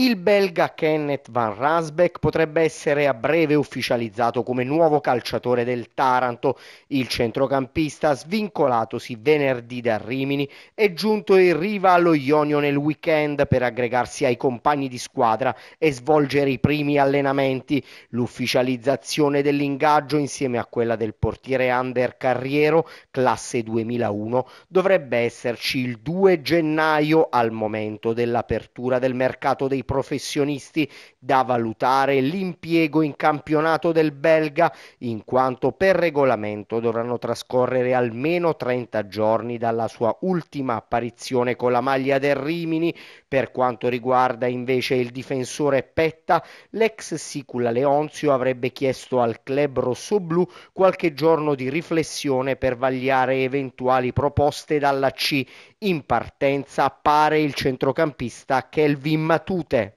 Il belga Kenneth Van Rasbeck potrebbe essere a breve ufficializzato come nuovo calciatore del Taranto. Il centrocampista, svincolatosi venerdì da Rimini, è giunto in riva allo Ionio nel weekend per aggregarsi ai compagni di squadra e svolgere i primi allenamenti. L'ufficializzazione dell'ingaggio, insieme a quella del portiere Ander Carriero, classe 2001, dovrebbe esserci il 2 gennaio al momento dell'apertura del mercato dei professionisti da valutare l'impiego in campionato del belga, in quanto per regolamento dovranno trascorrere almeno 30 giorni dalla sua ultima apparizione con la maglia del Rimini. Per quanto riguarda invece il difensore Petta, l'ex Sicula Leonzio avrebbe chiesto al club rossoblu qualche giorno di riflessione per vagliare eventuali proposte dalla C in partenza appare il centrocampista Kelvin Matute.